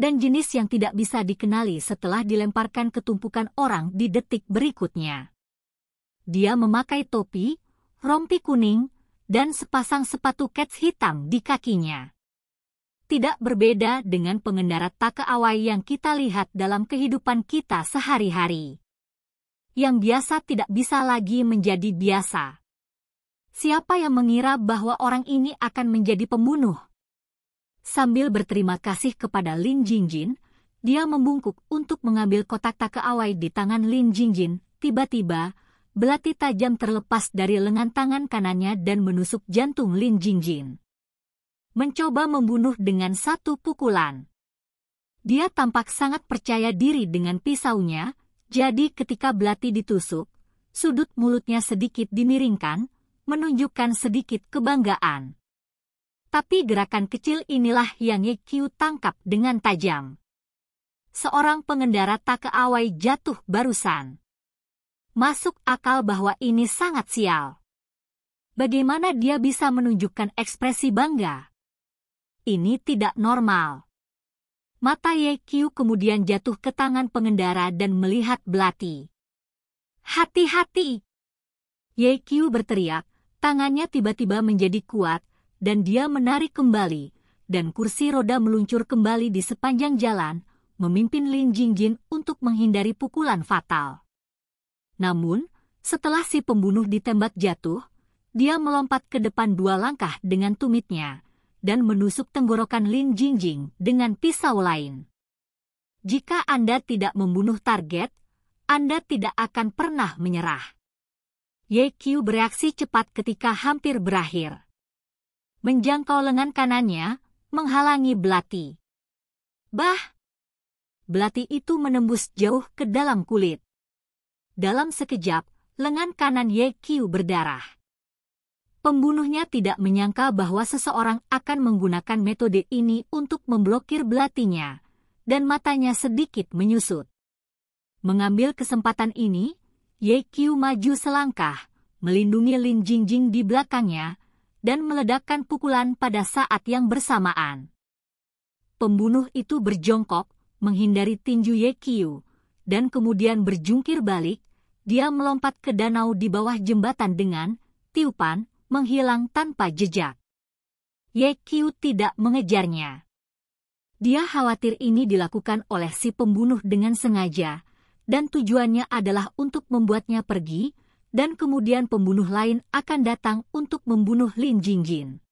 dan jenis yang tidak bisa dikenali setelah dilemparkan ketumpukan orang di detik berikutnya dia memakai topi, rompi kuning, dan sepasang sepatu kets hitam di kakinya. Tidak berbeda dengan pengendara Takawai yang kita lihat dalam kehidupan kita sehari-hari. Yang biasa tidak bisa lagi menjadi biasa. Siapa yang mengira bahwa orang ini akan menjadi pembunuh? Sambil berterima kasih kepada Lin Jingjin, dia membungkuk untuk mengambil kotak Takawai di tangan Lin Jingjin. Tiba-tiba, belati tajam terlepas dari lengan tangan kanannya dan menusuk jantung Lin Jingjin. Mencoba membunuh dengan satu pukulan. Dia tampak sangat percaya diri dengan pisaunya, jadi ketika belati ditusuk, sudut mulutnya sedikit dimiringkan, menunjukkan sedikit kebanggaan. Tapi gerakan kecil inilah yang Ye Qiu tangkap dengan tajam. Seorang pengendara tak keawai jatuh barusan masuk akal bahwa ini sangat sial. Bagaimana dia bisa menunjukkan ekspresi bangga? Ini tidak normal. Mata Ye Yekyu kemudian jatuh ke tangan pengendara dan melihat belati. Hati-hati! Ye Yekyu berteriak, tangannya tiba-tiba menjadi kuat, dan dia menarik kembali, dan kursi roda meluncur kembali di sepanjang jalan, memimpin Lin Jingjin untuk menghindari pukulan fatal. Namun, setelah si pembunuh ditembak jatuh, dia melompat ke depan dua langkah dengan tumitnya dan menusuk tenggorokan Lin Jingjing dengan pisau lain. Jika Anda tidak membunuh target, Anda tidak akan pernah menyerah. Ye Qiu bereaksi cepat ketika hampir berakhir. Menjangkau lengan kanannya, menghalangi belati. Bah! Belati itu menembus jauh ke dalam kulit. Dalam sekejap, lengan kanan Ye Qiu berdarah. Pembunuhnya tidak menyangka bahwa seseorang akan menggunakan metode ini untuk memblokir belatinya, dan matanya sedikit menyusut. Mengambil kesempatan ini, Ye Qiu maju selangkah, melindungi Lin Jingjing di belakangnya, dan meledakkan pukulan pada saat yang bersamaan. Pembunuh itu berjongkok, menghindari tinju Ye Qiu, dan kemudian berjungkir balik, dia melompat ke danau di bawah jembatan dengan tiupan menghilang tanpa jejak. Ye Qiu tidak mengejarnya. Dia khawatir ini dilakukan oleh si pembunuh dengan sengaja, dan tujuannya adalah untuk membuatnya pergi, dan kemudian pembunuh lain akan datang untuk membunuh Lin Jingjin.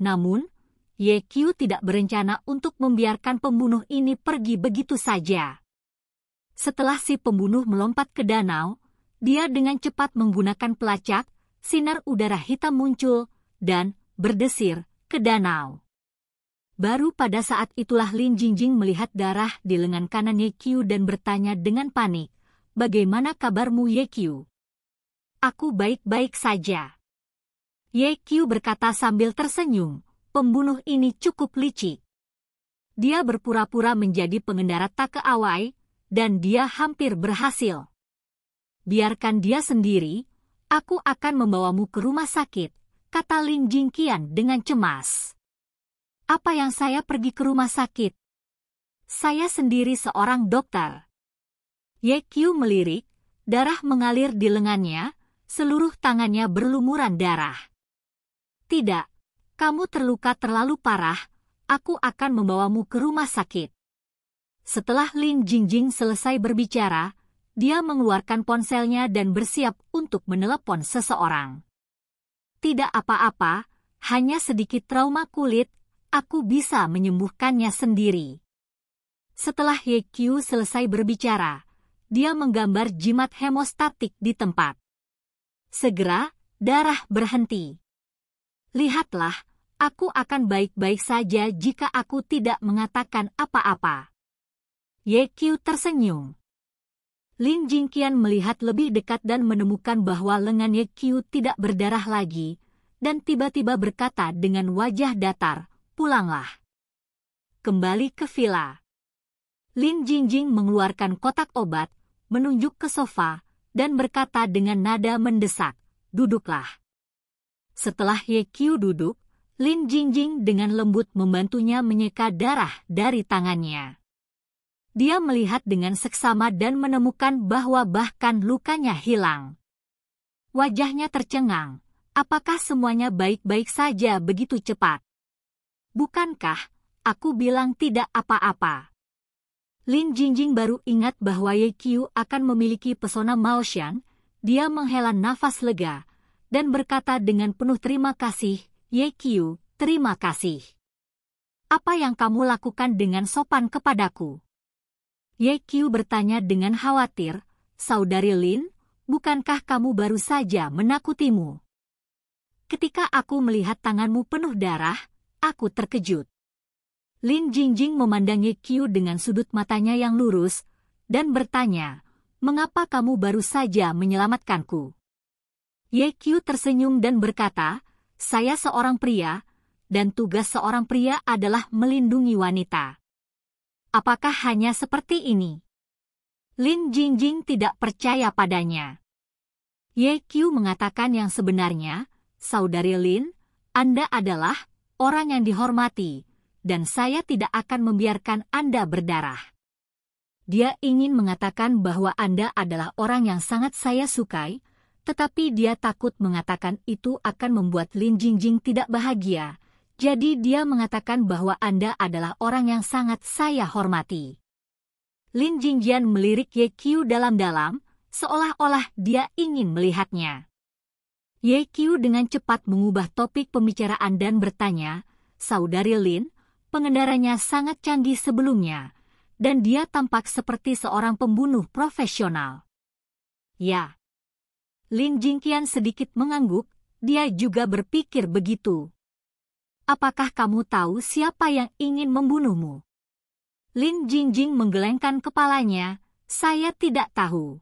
Namun, Ye Qiu tidak berencana untuk membiarkan pembunuh ini pergi begitu saja. Setelah si pembunuh melompat ke danau, dia dengan cepat menggunakan pelacak, sinar udara hitam muncul, dan berdesir ke danau. Baru pada saat itulah Lin Jingjing melihat darah di lengan kanan Ye Qiu dan bertanya dengan panik, Bagaimana kabarmu Ye Qiu? Aku baik-baik saja. Ye Qiu berkata sambil tersenyum, pembunuh ini cukup licik. Dia berpura-pura menjadi pengendara tak keawai, dan dia hampir berhasil. Biarkan dia sendiri, aku akan membawamu ke rumah sakit, kata Ling Jingqian dengan cemas. Apa yang saya pergi ke rumah sakit? Saya sendiri seorang dokter. Ye Qiu melirik, darah mengalir di lengannya, seluruh tangannya berlumuran darah. Tidak, kamu terluka terlalu parah, aku akan membawamu ke rumah sakit. Setelah Ling Jingjing selesai berbicara, dia mengeluarkan ponselnya dan bersiap untuk menelepon seseorang. Tidak apa-apa, hanya sedikit trauma kulit, aku bisa menyembuhkannya sendiri. Setelah Ye Qiu selesai berbicara, dia menggambar jimat hemostatik di tempat. Segera, darah berhenti. Lihatlah, aku akan baik-baik saja jika aku tidak mengatakan apa-apa. Ye Qiu tersenyum. Lin Jingqian melihat lebih dekat dan menemukan bahwa lengan Ye Qiu tidak berdarah lagi, dan tiba-tiba berkata dengan wajah datar, pulanglah. Kembali ke villa. Lin Jingjing mengeluarkan kotak obat, menunjuk ke sofa, dan berkata dengan nada mendesak, duduklah. Setelah Ye Qiu duduk, Lin Jingjing dengan lembut membantunya menyeka darah dari tangannya dia melihat dengan seksama dan menemukan bahwa bahkan lukanya hilang. Wajahnya tercengang. Apakah semuanya baik-baik saja begitu cepat? Bukankah aku bilang tidak apa-apa? Lin Jingjing baru ingat bahwa Ye Qiu akan memiliki pesona Maoshan. Dia menghela nafas lega dan berkata dengan penuh terima kasih, Ye Qiu, terima kasih. Apa yang kamu lakukan dengan sopan kepadaku? Ye Qiu bertanya dengan khawatir, Saudari Lin, bukankah kamu baru saja menakutimu? Ketika aku melihat tanganmu penuh darah, aku terkejut. Lin Jingjing memandang Ye Qiu dengan sudut matanya yang lurus dan bertanya, mengapa kamu baru saja menyelamatkanku? Ye Qiu tersenyum dan berkata, saya seorang pria, dan tugas seorang pria adalah melindungi wanita. Apakah hanya seperti ini? Lin Jingjing tidak percaya padanya. Ye Qiu mengatakan yang sebenarnya, Saudari Lin, Anda adalah orang yang dihormati, dan saya tidak akan membiarkan Anda berdarah. Dia ingin mengatakan bahwa Anda adalah orang yang sangat saya sukai, tetapi dia takut mengatakan itu akan membuat Lin Jingjing tidak bahagia, jadi dia mengatakan bahwa Anda adalah orang yang sangat saya hormati. Lin Jingjian melirik Ye Qiu dalam-dalam, seolah-olah dia ingin melihatnya. Ye Qiu dengan cepat mengubah topik pembicaraan dan bertanya, Saudari Lin, pengendaranya sangat canggih sebelumnya, dan dia tampak seperti seorang pembunuh profesional. Ya. Lin Jingjian sedikit mengangguk, dia juga berpikir begitu apakah kamu tahu siapa yang ingin membunuhmu? Lin Jingjing menggelengkan kepalanya, saya tidak tahu.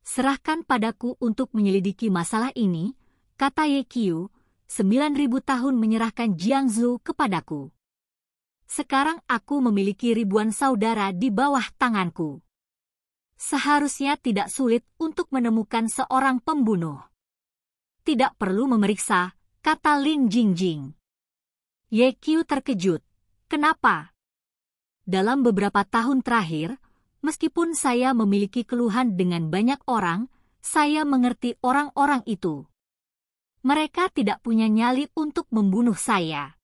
Serahkan padaku untuk menyelidiki masalah ini, kata Ye Qiu, 9000 tahun menyerahkan Jiang Zhu kepadaku. Sekarang aku memiliki ribuan saudara di bawah tanganku. Seharusnya tidak sulit untuk menemukan seorang pembunuh. Tidak perlu memeriksa, kata Lin Jingjing. Ye Qiu terkejut. Kenapa? Dalam beberapa tahun terakhir, meskipun saya memiliki keluhan dengan banyak orang, saya mengerti orang-orang itu. Mereka tidak punya nyali untuk membunuh saya.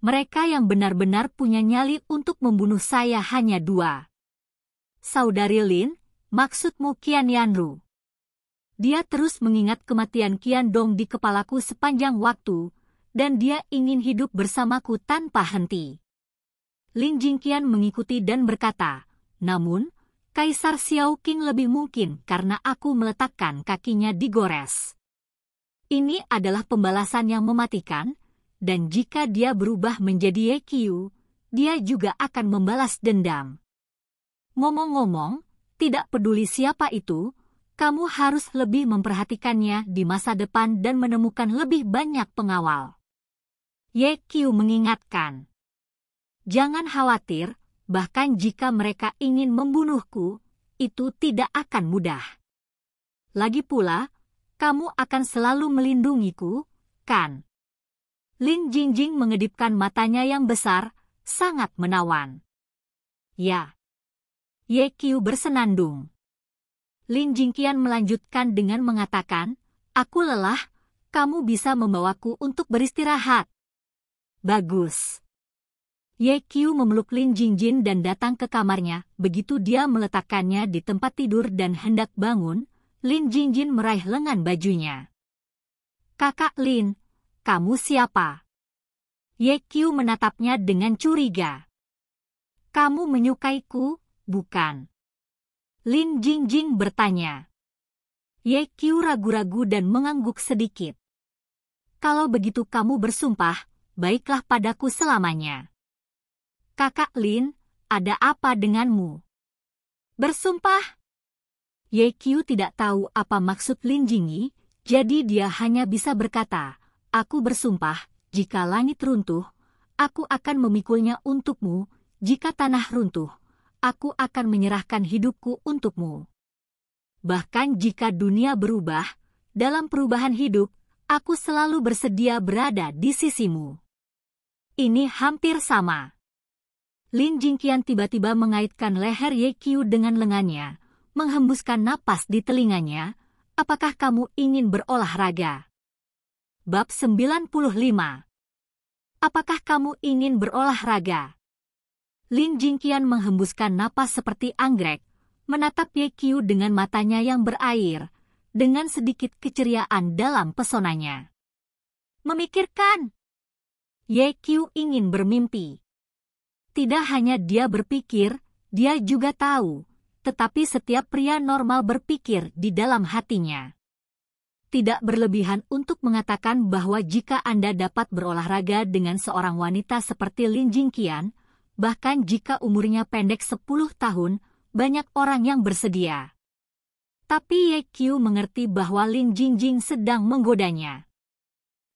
Mereka yang benar-benar punya nyali untuk membunuh saya hanya dua. Saudari Lin, maksudmu Kian Yanru. Dia terus mengingat kematian Kian Dong di kepalaku sepanjang waktu, dan dia ingin hidup bersamaku tanpa henti. Ling Jingqian mengikuti dan berkata, namun, Kaisar Xiao Qing lebih mungkin karena aku meletakkan kakinya di gores. Ini adalah pembalasan yang mematikan, dan jika dia berubah menjadi Ye Qiu, dia juga akan membalas dendam. Ngomong-ngomong, tidak peduli siapa itu, kamu harus lebih memperhatikannya di masa depan dan menemukan lebih banyak pengawal. Ye Qiu mengingatkan. Jangan khawatir, bahkan jika mereka ingin membunuhku, itu tidak akan mudah. Lagi pula, kamu akan selalu melindungiku, kan? Lin Jingjing mengedipkan matanya yang besar, sangat menawan. Ya. Ye Qiu bersenandung. Lin Jingqian melanjutkan dengan mengatakan, Aku lelah, kamu bisa membawaku untuk beristirahat. Bagus. Ye Qiu memeluk Lin Jingjin dan datang ke kamarnya. Begitu dia meletakkannya di tempat tidur dan hendak bangun, Lin Jingjin meraih lengan bajunya. Kakak Lin, kamu siapa? Ye Qiu menatapnya dengan curiga. Kamu menyukaiku, bukan? Lin Jingjing bertanya. Ye Qiu ragu-ragu dan mengangguk sedikit. Kalau begitu kamu bersumpah, baiklah padaku selamanya. Kakak Lin, ada apa denganmu? Bersumpah. Ye Qiu tidak tahu apa maksud Lin Jingyi, jadi dia hanya bisa berkata, Aku bersumpah, jika langit runtuh, aku akan memikulnya untukmu, jika tanah runtuh, aku akan menyerahkan hidupku untukmu. Bahkan jika dunia berubah, dalam perubahan hidup, aku selalu bersedia berada di sisimu ini hampir sama. Lin Jingqian tiba-tiba mengaitkan leher Ye Qiu dengan lengannya, menghembuskan napas di telinganya, apakah kamu ingin berolahraga? Bab 95 Apakah kamu ingin berolahraga? Lin Jingqian menghembuskan napas seperti anggrek, menatap Ye Qiu dengan matanya yang berair, dengan sedikit keceriaan dalam pesonanya. Memikirkan, Ye Qiu ingin bermimpi. Tidak hanya dia berpikir, dia juga tahu, tetapi setiap pria normal berpikir di dalam hatinya. Tidak berlebihan untuk mengatakan bahwa jika Anda dapat berolahraga dengan seorang wanita seperti Lin Jingqian, bahkan jika umurnya pendek 10 tahun, banyak orang yang bersedia. Tapi Ye Qiu mengerti bahwa Lin Jingjing sedang menggodanya.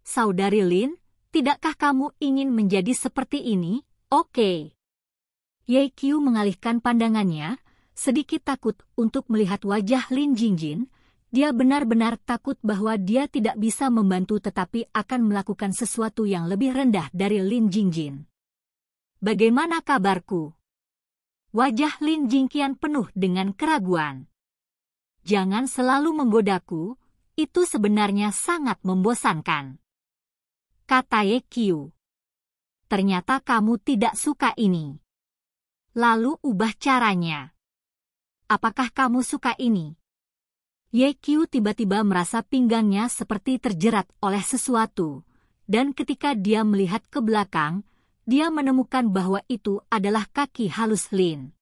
Saudari Lin, Tidakkah kamu ingin menjadi seperti ini? Oke. Okay. Ye Qiu mengalihkan pandangannya, sedikit takut untuk melihat wajah Lin Jingjin. Dia benar-benar takut bahwa dia tidak bisa membantu tetapi akan melakukan sesuatu yang lebih rendah dari Lin Jingjin. Bagaimana kabarku? Wajah Lin Jingkian penuh dengan keraguan. Jangan selalu menggodaku, itu sebenarnya sangat membosankan kata Ye Kiu. Ternyata kamu tidak suka ini. Lalu ubah caranya. Apakah kamu suka ini? Ye Kiu tiba-tiba merasa pinggangnya seperti terjerat oleh sesuatu. Dan ketika dia melihat ke belakang, dia menemukan bahwa itu adalah kaki halus Lin.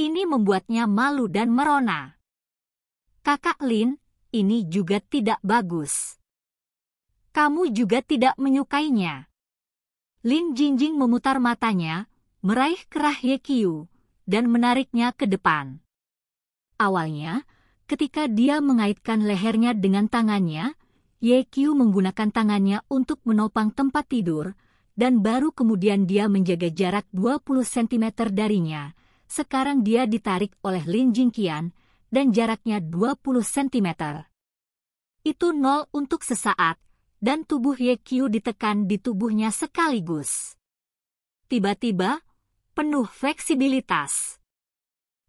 Ini membuatnya malu dan merona. Kakak Lin, ini juga tidak bagus kamu juga tidak menyukainya. Lin Jingjing memutar matanya, meraih kerah Ye Qiu, dan menariknya ke depan. Awalnya, ketika dia mengaitkan lehernya dengan tangannya, Ye Qiu menggunakan tangannya untuk menopang tempat tidur, dan baru kemudian dia menjaga jarak 20 cm darinya. Sekarang dia ditarik oleh Lin Jingqian, dan jaraknya 20 cm. Itu nol untuk sesaat, dan tubuh Ye Qiu ditekan di tubuhnya sekaligus. Tiba-tiba, penuh fleksibilitas.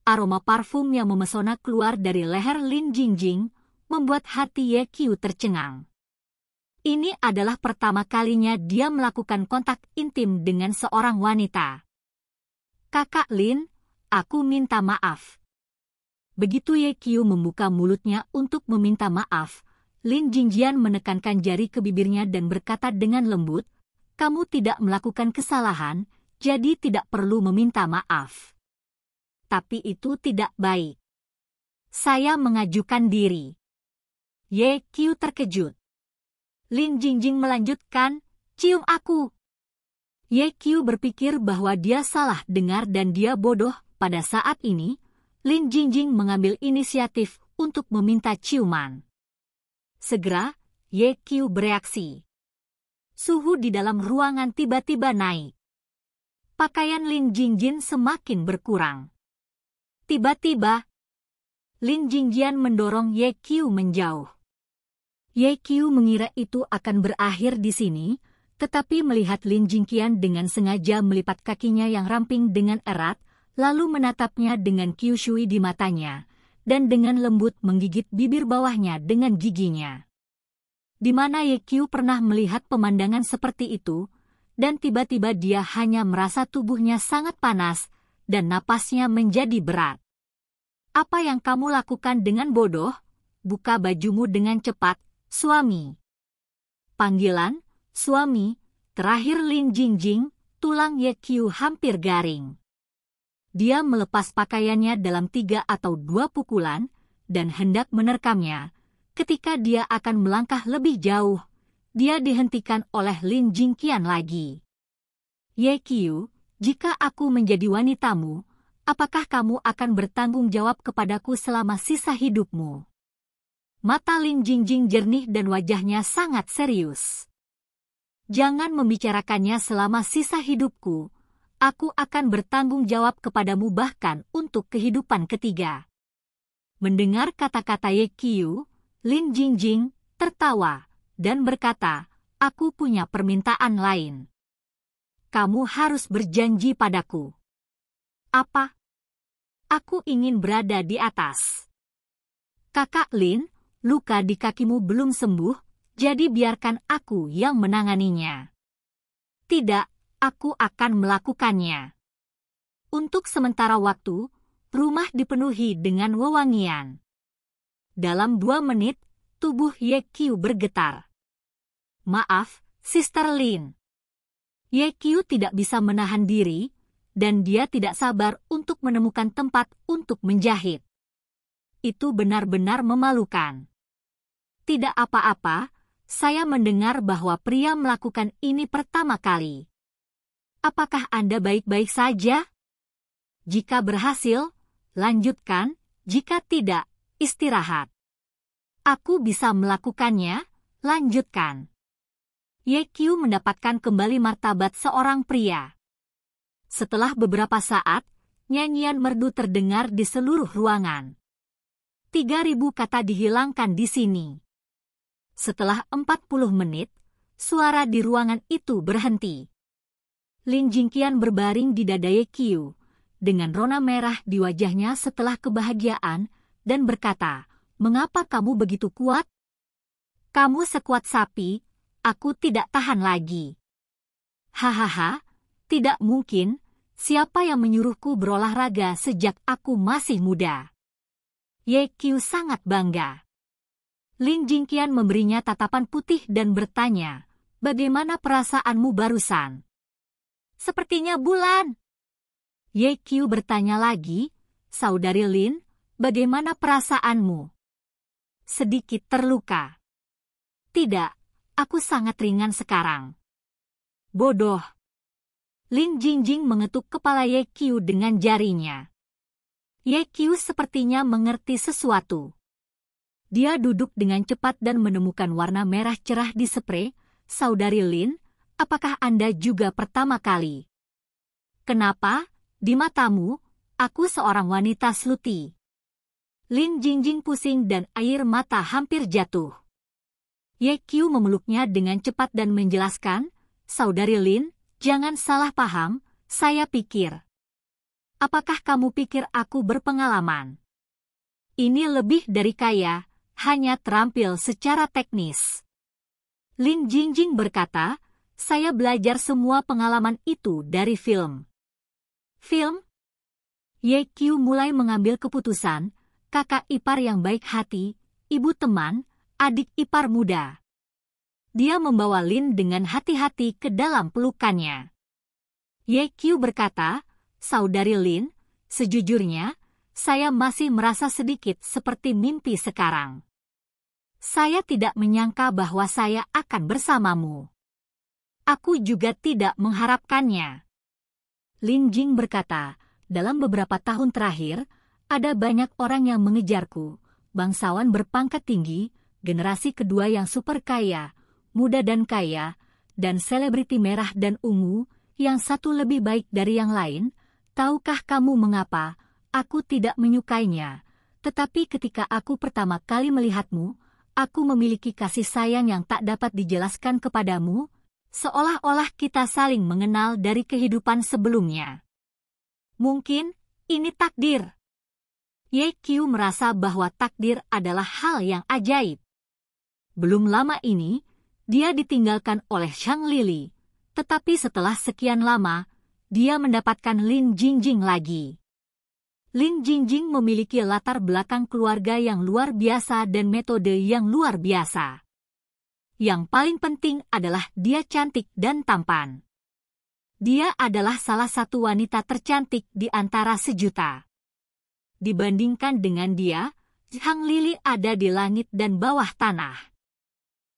Aroma parfum yang memesona keluar dari leher Lin Jingjing membuat hati Ye Qiu tercengang. Ini adalah pertama kalinya dia melakukan kontak intim dengan seorang wanita. Kakak Lin, aku minta maaf. Begitu Ye Qiu membuka mulutnya untuk meminta maaf, Lin Jingjian menekankan jari ke bibirnya dan berkata dengan lembut, kamu tidak melakukan kesalahan, jadi tidak perlu meminta maaf. Tapi itu tidak baik. Saya mengajukan diri. Ye Qiu terkejut. Lin Jingjing melanjutkan, cium aku. Ye Qiu berpikir bahwa dia salah dengar dan dia bodoh. Pada saat ini, Lin Jingjing mengambil inisiatif untuk meminta ciuman. Segera, Ye YQ bereaksi. Suhu di dalam ruangan tiba-tiba naik. Pakaian Lin Jingjin semakin berkurang. Tiba-tiba, Lin Jingjian mendorong Ye YQ menjauh. Ye YQ mengira itu akan berakhir di sini, tetapi melihat Lin Jingjian dengan sengaja melipat kakinya yang ramping dengan erat, lalu menatapnya dengan Kyushui di matanya dan dengan lembut menggigit bibir bawahnya dengan giginya. Di mana Yekyu pernah melihat pemandangan seperti itu, dan tiba-tiba dia hanya merasa tubuhnya sangat panas dan napasnya menjadi berat. Apa yang kamu lakukan dengan bodoh? Buka bajumu dengan cepat, suami. Panggilan, suami, terakhir Lin Jingjing, tulang Ye Yekyu hampir garing. Dia melepas pakaiannya dalam tiga atau dua pukulan dan hendak menerkamnya. Ketika dia akan melangkah lebih jauh, dia dihentikan oleh Lin Jingqian lagi. Ye Qiu, jika aku menjadi wanitamu, apakah kamu akan bertanggung jawab kepadaku selama sisa hidupmu? Mata Lin Jingjing jernih dan wajahnya sangat serius. Jangan membicarakannya selama sisa hidupku, Aku akan bertanggung jawab kepadamu bahkan untuk kehidupan ketiga. Mendengar kata-kata Ye Qiu, Lin Jingjing tertawa dan berkata, Aku punya permintaan lain. Kamu harus berjanji padaku. Apa? Aku ingin berada di atas. Kakak Lin, luka di kakimu belum sembuh, jadi biarkan aku yang menanganinya. Tidak, aku akan melakukannya. Untuk sementara waktu, rumah dipenuhi dengan wewangian. Dalam dua menit, tubuh Ye Yekyu bergetar. Maaf, Sister Lin. Ye Yekyu tidak bisa menahan diri, dan dia tidak sabar untuk menemukan tempat untuk menjahit. Itu benar-benar memalukan. Tidak apa-apa, saya mendengar bahwa pria melakukan ini pertama kali apakah Anda baik-baik saja? Jika berhasil, lanjutkan. Jika tidak, istirahat. Aku bisa melakukannya, lanjutkan. Yekyu mendapatkan kembali martabat seorang pria. Setelah beberapa saat, nyanyian merdu terdengar di seluruh ruangan. 3000 kata dihilangkan di sini. Setelah 40 menit, suara di ruangan itu berhenti. Lin Jingqian berbaring di dada Ye Qiu, dengan rona merah di wajahnya setelah kebahagiaan, dan berkata, Mengapa kamu begitu kuat? Kamu sekuat sapi, aku tidak tahan lagi. Hahaha, tidak mungkin, siapa yang menyuruhku berolahraga sejak aku masih muda? Ye Qiu sangat bangga. Lin Jingqian memberinya tatapan putih dan bertanya, Bagaimana perasaanmu barusan? Sepertinya bulan. Ye Qiu bertanya lagi, Saudari Lin, bagaimana perasaanmu? Sedikit terluka. Tidak, aku sangat ringan sekarang. Bodoh. Lin Jingjing mengetuk kepala Ye Qiu dengan jarinya. Ye Qiu sepertinya mengerti sesuatu. Dia duduk dengan cepat dan menemukan warna merah cerah di spray, saudari Lin, apakah Anda juga pertama kali? Kenapa, di matamu, aku seorang wanita sluti? Lin Jingjing pusing dan air mata hampir jatuh. Ye Qiu memeluknya dengan cepat dan menjelaskan, Saudari Lin, jangan salah paham, saya pikir. Apakah kamu pikir aku berpengalaman? Ini lebih dari kaya, hanya terampil secara teknis. Lin Jingjing berkata, saya belajar semua pengalaman itu dari film. Film? Ye YQ mulai mengambil keputusan, kakak ipar yang baik hati, ibu teman, adik ipar muda. Dia membawa Lin dengan hati-hati ke dalam pelukannya. Ye YQ berkata, Saudari Lin, sejujurnya, saya masih merasa sedikit seperti mimpi sekarang saya tidak menyangka bahwa saya akan bersamamu. Aku juga tidak mengharapkannya. Lin Jing berkata, dalam beberapa tahun terakhir, ada banyak orang yang mengejarku. Bangsawan berpangkat tinggi, generasi kedua yang super kaya, muda dan kaya, dan selebriti merah dan ungu, yang satu lebih baik dari yang lain. Tahukah kamu mengapa? Aku tidak menyukainya. Tetapi ketika aku pertama kali melihatmu, aku memiliki kasih sayang yang tak dapat dijelaskan kepadamu, seolah-olah kita saling mengenal dari kehidupan sebelumnya. Mungkin ini takdir. Ye Q merasa bahwa takdir adalah hal yang ajaib. Belum lama ini, dia ditinggalkan oleh Shang Lili. Tetapi setelah sekian lama, dia mendapatkan Lin Jingjing lagi. Lin Jingjing memiliki latar belakang keluarga yang luar biasa dan metode yang luar biasa. Yang paling penting adalah dia cantik dan tampan. Dia adalah salah satu wanita tercantik di antara sejuta. Dibandingkan dengan dia, Hang Lili ada di langit dan bawah tanah.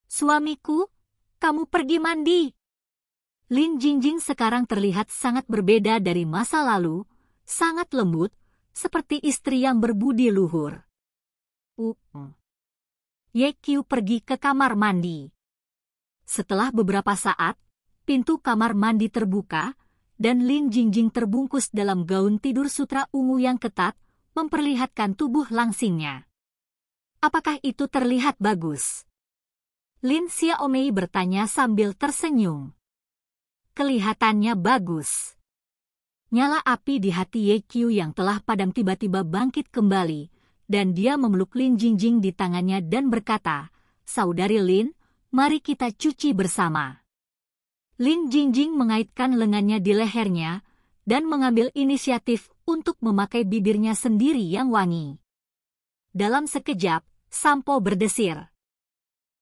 Suamiku, kamu pergi mandi. Lin Jingjing sekarang terlihat sangat berbeda dari masa lalu, sangat lembut, seperti istri yang berbudi luhur. Uh. Ye Qiu pergi ke kamar mandi. Setelah beberapa saat, pintu kamar mandi terbuka, dan Lin Jingjing terbungkus dalam gaun tidur sutra ungu yang ketat, memperlihatkan tubuh langsingnya. Apakah itu terlihat bagus? Lin Xiaomei bertanya sambil tersenyum. Kelihatannya bagus. Nyala api di hati Ye Qiu yang telah padam tiba-tiba bangkit kembali, dan dia memeluk Lin Jingjing di tangannya dan berkata, Saudari Lin, mari kita cuci bersama. Lin Jingjing mengaitkan lengannya di lehernya dan mengambil inisiatif untuk memakai bibirnya sendiri yang wangi. Dalam sekejap, sampo berdesir.